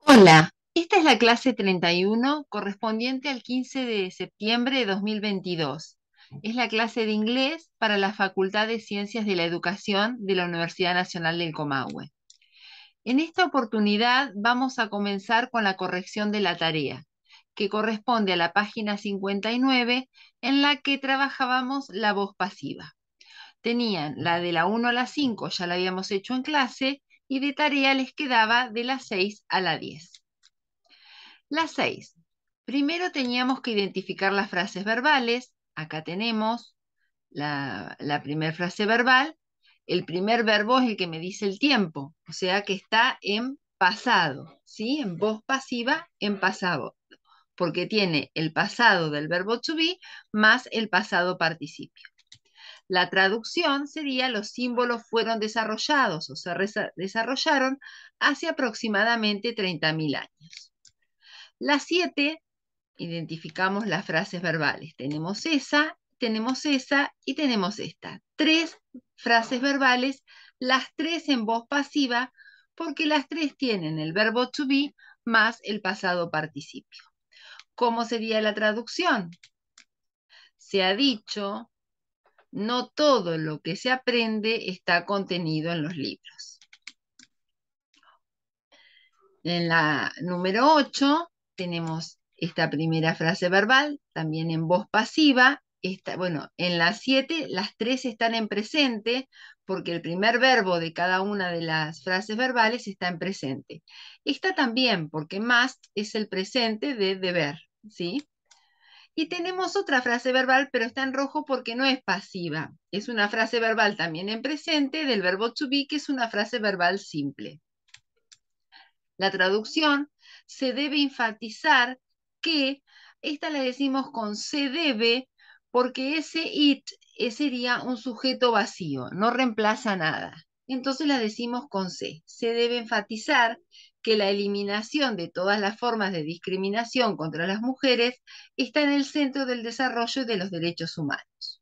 Hola, esta es la clase 31 correspondiente al 15 de septiembre de 2022. Es la clase de inglés para la Facultad de Ciencias de la Educación de la Universidad Nacional del Comahue. En esta oportunidad vamos a comenzar con la corrección de la tarea, que corresponde a la página 59 en la que trabajábamos la voz pasiva tenían la de la 1 a la 5, ya la habíamos hecho en clase, y de tarea les quedaba de las 6 a la 10. Las 6. Primero teníamos que identificar las frases verbales. Acá tenemos la, primera frase verbal. El primer verbo es el que me dice el tiempo, o sea que está en pasado, ¿sí? En voz pasiva, en pasado, porque tiene el pasado del verbo to be más el pasado participio. La traducción sería los símbolos fueron desarrollados o se desarrollaron hace aproximadamente 30.000 años. Las siete, identificamos las frases verbales. Tenemos esa, tenemos esa y tenemos esta. Tres frases verbales, las tres en voz pasiva, porque las tres tienen el verbo to be más el pasado participio. ¿Cómo sería la traducción? Se ha dicho, no todo lo que se aprende está contenido en los libros. En la número 8 tenemos esta primera frase verbal, también en voz pasiva. bueno, en las 7 las tres están en presente porque el primer verbo de cada una de las frases verbales está en presente. Esta también porque más es el presente de deber, ¿sí? Y tenemos otra frase verbal, pero está en rojo porque no es pasiva. Es una frase verbal también en presente del verbo to be, que es una frase verbal simple. La traducción se debe enfatizar que, esta la decimos con se debe, porque ese it eh, sería un sujeto vacío, no reemplaza nada. Entonces la decimos con se. Se debe enfatizar que la eliminación de todas las formas de discriminación contra las mujeres está en el centro del desarrollo de los derechos humanos.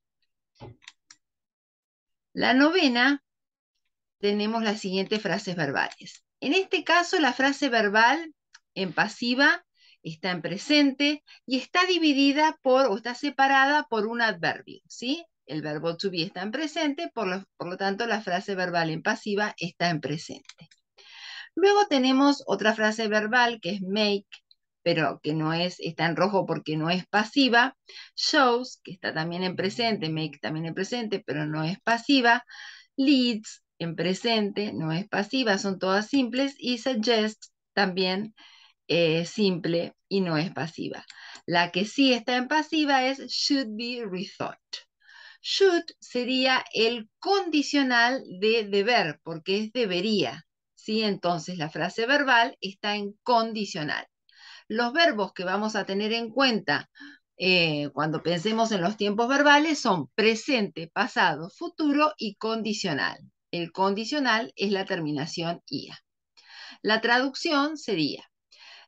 La novena, tenemos las siguientes frases verbales. En este caso, la frase verbal en pasiva está en presente y está dividida por o está separada por un adverbio, ¿sí? El verbo to be está en presente, por lo tanto la frase verbal en pasiva está en presente. Luego tenemos otra frase verbal que es make, pero que no es, está en rojo porque no es pasiva. Shows, que está también en presente, make también en presente, pero no es pasiva. Leads, en presente, no es pasiva, son todas simples. Y suggest, también eh, simple y no es pasiva. La que sí está en pasiva es should be rethought. Should sería el condicional de deber, porque es debería. ¿sí? Entonces la frase verbal está en condicional. Los verbos que vamos a tener en cuenta eh, cuando pensemos en los tiempos verbales son presente, pasado, futuro y condicional. El condicional es la terminación IA. La traducción sería,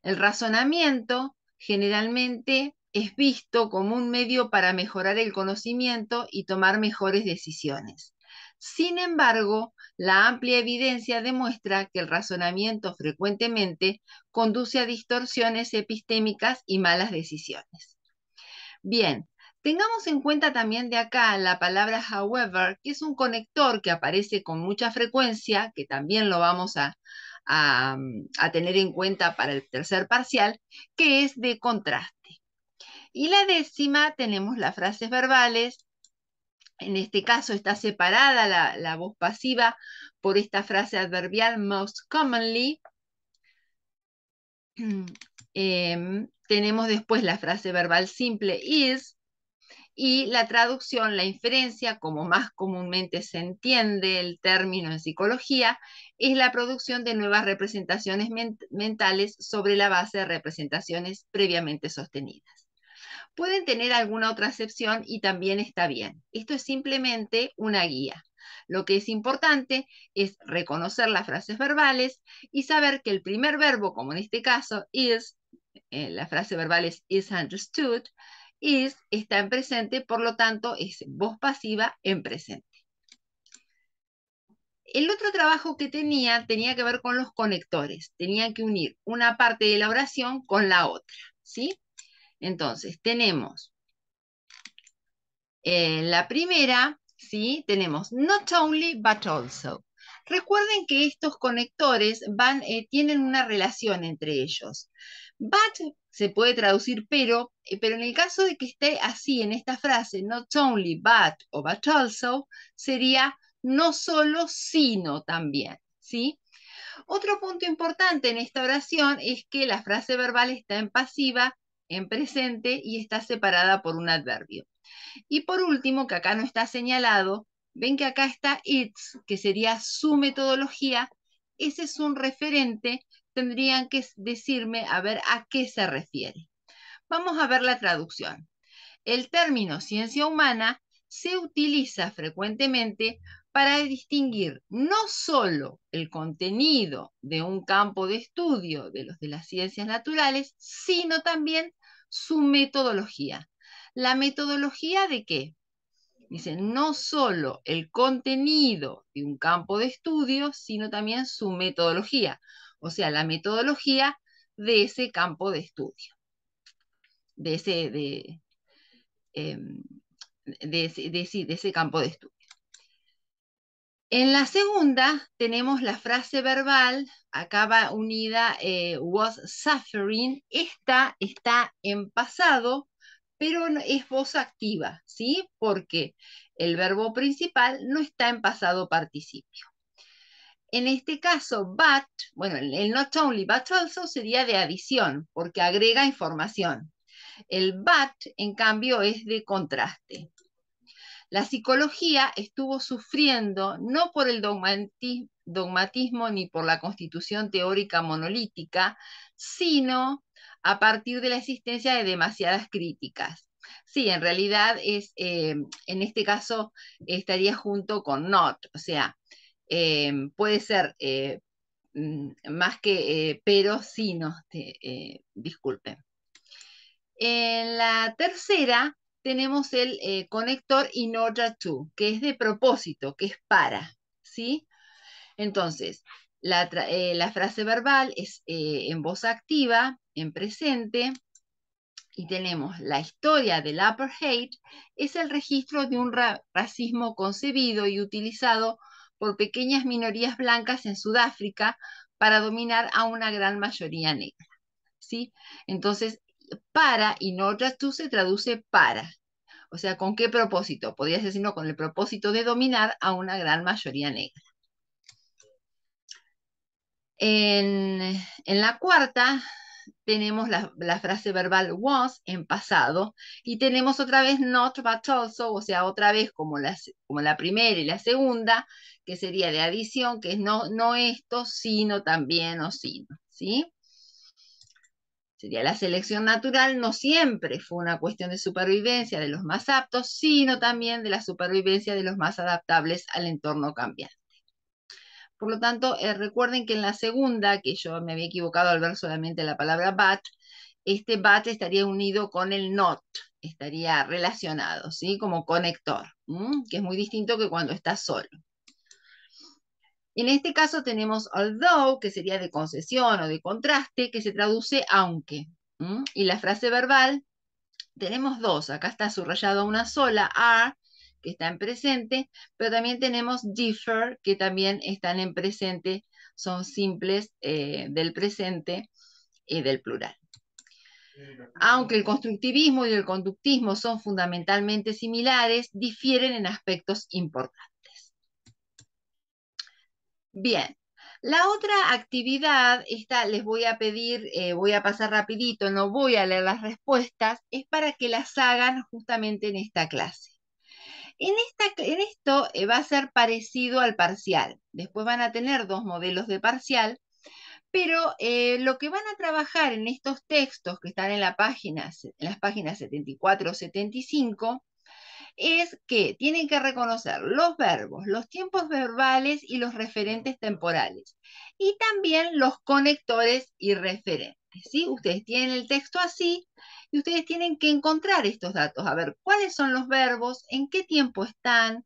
el razonamiento generalmente es visto como un medio para mejorar el conocimiento y tomar mejores decisiones. Sin embargo, la amplia evidencia demuestra que el razonamiento frecuentemente conduce a distorsiones epistémicas y malas decisiones. Bien, Tengamos en cuenta también de acá la palabra however, que es un conector que aparece con mucha frecuencia, que también lo vamos a, tener en cuenta para el tercer parcial, que es de contraste. Y la décima tenemos las frases verbales en este caso está separada la, voz pasiva por esta frase adverbial most commonly. Em, tenemos después la frase verbal simple is y la traducción, la inferencia, como más comúnmente se entiende el término en psicología, es la producción de nuevas representaciones mentales sobre la base de representaciones previamente sostenidas. Pueden tener alguna otra excepción y también está bien. Esto es simplemente una guía. Lo que es importante es reconocer las frases verbales y saber que el primer verbo, como en este caso, is, eh, la frase verbal es is understood, is está en presente, por lo tanto es voz pasiva en presente. El otro trabajo que tenía tenía que ver con los conectores. Tenía que unir una parte de la oración con la otra, ¿sí? Entonces, tenemos eh, la primera, ¿sí? Tenemos not only but also. Recuerden que estos conectores van, eh, tienen una relación entre ellos. But se puede traducir pero, eh, pero en el caso de que esté así en esta frase, not only but o but also, sería no solo sino también, ¿sí? Otro punto importante en esta oración es que la frase verbal está en pasiva en presente y está separada por un adverbio. Y por último, que acá no está señalado, ven que acá está its, que sería su metodología. Ese es un referente, tendrían que decirme a ver a qué se refiere. Vamos a ver la traducción. El término ciencia humana se utiliza frecuentemente para distinguir no solo el contenido de un campo de estudio de los de las ciencias naturales, sino también su metodología. ¿La metodología de qué? Dice, no solo el contenido de un campo de estudio, sino también su metodología, o sea, la metodología de ese campo de estudio, de ese, de, em, de ese campo de estudio. En la segunda tenemos la frase verbal, acaba unida eh, was suffering, esta está en pasado, pero es voz activa, ¿sí? Porque el verbo principal no está en pasado participio. En este caso, but, bueno, el not only, but also sería de adición, porque agrega información. El but, en cambio, es de contraste. La psicología estuvo sufriendo no por el dogmatismo, ni por la constitución teórica monolítica, sino a partir de la existencia de demasiadas críticas. Sí, en realidad es, eh, en este caso estaría junto con not, o sea, eh, puede ser eh, mm, más que pero, sino, disculpen. En la tercera, tenemos el eh, conector in order to, que es de propósito, que es para, ¿sí? Entonces, la, eh, frase verbal es eh, en voz activa, en presente, y tenemos la historia del upper hate, es el registro de un racismo concebido y utilizado por pequeñas minorías blancas en Sudáfrica para dominar a una gran mayoría negra. ¿sí? Entonces, para y no tú se traduce para. O sea, ¿con qué propósito? ser decirlo con el propósito de dominar a una gran mayoría negra. En, la cuarta tenemos la, frase verbal was en pasado y tenemos otra vez not but also, o sea, otra vez como la, como la primera y la segunda, que sería de adición, que es no, no esto, sino también o sino, ¿sí? la selección natural no siempre fue una cuestión de supervivencia de los más aptos, sino también de la supervivencia de los más adaptables al entorno cambiante. Por lo tanto, eh, recuerden que en la segunda, que yo me había equivocado al ver solamente la palabra bat, este bat estaría unido con el not, estaría relacionado, ¿sí? Como conector, que es muy distinto que cuando está solo. En este caso tenemos although, que sería de concesión o de contraste, que se traduce aunque. Y la frase verbal, tenemos dos. Acá está subrayado una sola, are, que está en presente, pero también tenemos differ, que también están en presente, son simples eh, del presente y del plural. Aunque el constructivismo y el conductismo son fundamentalmente similares, difieren en aspectos importantes. Bien, la otra actividad, esta les voy a pedir, eh, voy a pasar rapidito, no voy a leer las respuestas, es para que las hagan justamente en esta clase. En, esta, esto eh, va a ser parecido al parcial. Después van a tener dos modelos de parcial, pero eh, lo que van a trabajar en estos textos que están en, la página, en las páginas 74 75 es que tienen que reconocer los verbos, los tiempos verbales y los referentes temporales. Y también los conectores y referentes. ¿sí? Ustedes tienen el texto así y ustedes tienen que encontrar estos datos. A ver, ¿cuáles son los verbos? ¿En qué tiempo están?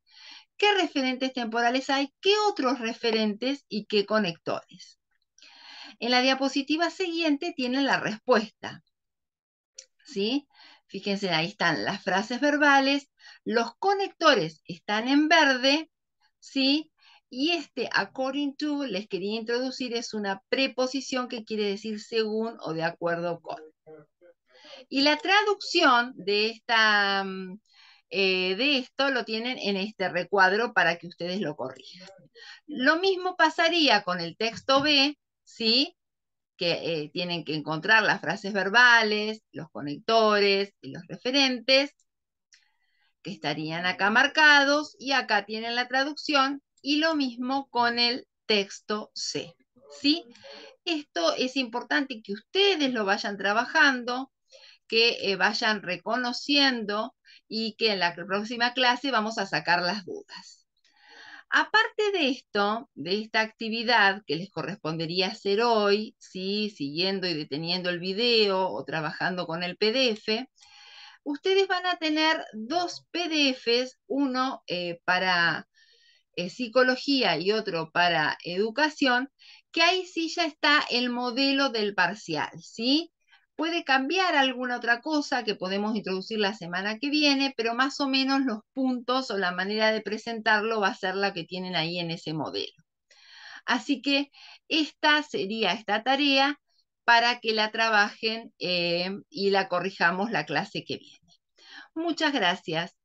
¿Qué referentes temporales hay? ¿Qué otros referentes y qué conectores? En la diapositiva siguiente tienen la respuesta. ¿Sí? Fíjense, ahí están las frases verbales, los conectores están en verde, ¿sí? Y este according to, les quería introducir, es una preposición que quiere decir según o de acuerdo con. Y la traducción de, esta, mm, eh, de esto lo tienen en este recuadro para que ustedes lo corrijan. Lo mismo pasaría con el texto B, ¿sí? que eh, tienen que encontrar las frases verbales, los conectores y los referentes, que estarían acá marcados, y acá tienen la traducción, y lo mismo con el texto C. ¿sí? Esto es importante que ustedes lo vayan trabajando, que eh, vayan reconociendo y que en la próxima clase vamos a sacar las dudas. Aparte de esto, de esta actividad que les correspondería hacer hoy, ¿sí? siguiendo y deteniendo el video o trabajando con el PDF, ustedes van a tener dos PDFs, uno eh, para eh, psicología y otro para educación, que ahí sí ya está el modelo del parcial, ¿sí? Puede cambiar alguna otra cosa que podemos introducir la semana que viene, pero más o menos los puntos o la manera de presentarlo va a ser la que tienen ahí en ese modelo. Así que esta sería esta tarea para que la trabajen eh, y la corrijamos la clase que viene. Muchas gracias.